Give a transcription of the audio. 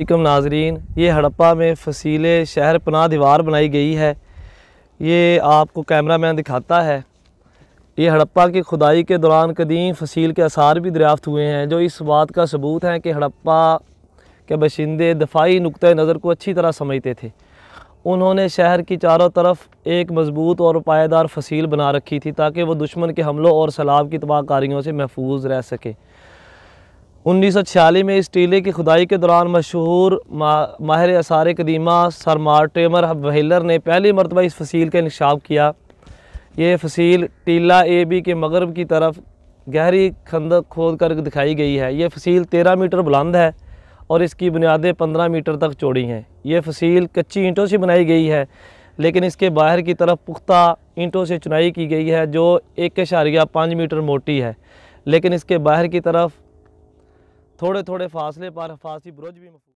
एकम नाजरीन ये हड़प्पा में फसील शहर पनाह दीवार बनाई गई है ये आपको कैमरा मैन दिखाता है ये हड़प्पा की खुदाई के दौरान कदीम फसील के आसार भी दरियाफ़त हुए हैं जो इस बात का सबूत है कि हड़प्पा के बशिंदे दफाई नुक़ नज़र को अच्छी तरह समझते थे उन्होंने शहर की चारों तरफ एक मज़बूत और पायदार फसील बना रखी थी ताकि वह दुश्मन के हमलों और सैलाब की तबाहकारी से महफूज रह सके उन्नीस सौ छियालीस में इस टीले की खुदाई के दौरान मशहूर मा, माहिर आसार कदीमा सर मार्टेमर वहीलर ने पहली मरतबा इस फसील का इंकशाफ किया ये फसील टीला ए बी के मगरब की तरफ गहरी खंद खोद कर दिखाई गई है ये फसील तेरह मीटर बुलंद है और इसकी बुनियादें पंद्रह मीटर तक चौड़ी हैं ये फसील कच्ची ईंटों से बनाई गई है लेकिन इसके बाहर की तरफ पुख्ता ईंटों से चुनाई की गई है जो एक इशारिया पाँच मीटर मोटी है लेकिन इसके बाहर की तरफ थोड़े थोड़े फासले पर फांसी ब्रुज भी